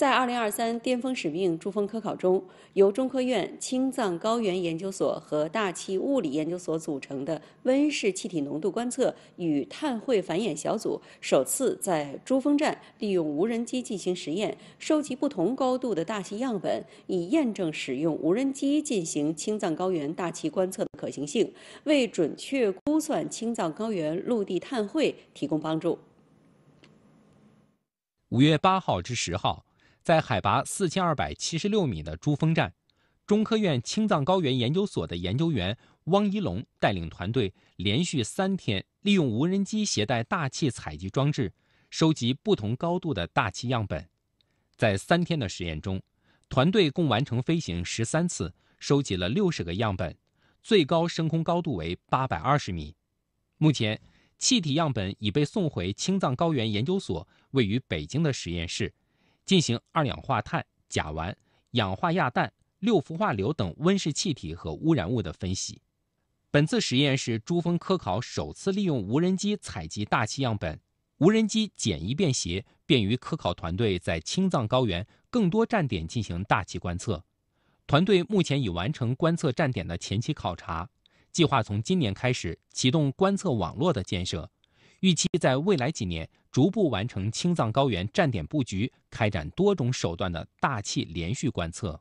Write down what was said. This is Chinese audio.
在二零二三巅峰使命珠峰科考中，由中科院青藏高原研究所和大气物理研究所组成的温室气体浓度观测与碳汇繁衍小组，首次在珠峰站利用无人机进行实验，收集不同高度的大气样本，以验证使用无人机进行青藏高原大气观测的可行性，为准确估算青藏高原陆地碳汇提供帮助。五月八号至十号。在海拔四千二百七十六米的珠峰站，中科院青藏高原研究所的研究员汪一龙带领团队连续三天，利用无人机携带大气采集装置，收集不同高度的大气样本。在三天的实验中，团队共完成飞行十三次，收集了六十个样本，最高升空高度为八百二十米。目前，气体样本已被送回青藏高原研究所位于北京的实验室。进行二氧化碳、甲烷、氧化亚氮、六氟化硫等温室气体和污染物的分析。本次实验是珠峰科考首次利用无人机采集大气样本。无人机简易便携，便于科考团队在青藏高原更多站点进行大气观测。团队目前已完成观测站点的前期考察，计划从今年开始启动观测网络的建设，预期在未来几年。逐步完成青藏高原站点布局，开展多种手段的大气连续观测。